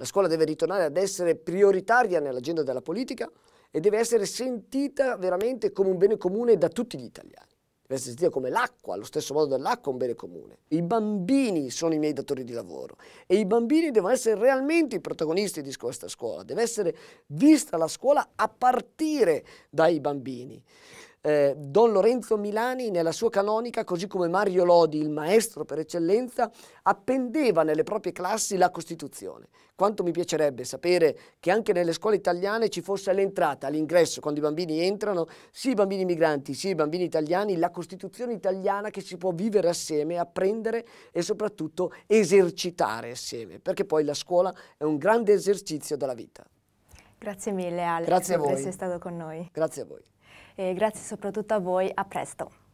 La scuola deve ritornare ad essere prioritaria nell'agenda della politica e deve essere sentita veramente come un bene comune da tutti gli italiani. Deve essere sentita come l'acqua, allo stesso modo dell'acqua un bene comune. I bambini sono i miei datori di lavoro e i bambini devono essere realmente i protagonisti di questa scuola. Deve essere vista la scuola a partire dai bambini eh, Don Lorenzo Milani nella sua canonica, così come Mario Lodi, il maestro per eccellenza, appendeva nelle proprie classi la Costituzione. Quanto mi piacerebbe sapere che anche nelle scuole italiane ci fosse all'entrata, all'ingresso, quando i bambini entrano, sia i bambini migranti sia i bambini italiani, la Costituzione italiana che si può vivere assieme, apprendere e soprattutto esercitare assieme, perché poi la scuola è un grande esercizio della vita. Grazie mille Alex grazie per essere stato con noi. Grazie a voi. E grazie soprattutto a voi, a presto.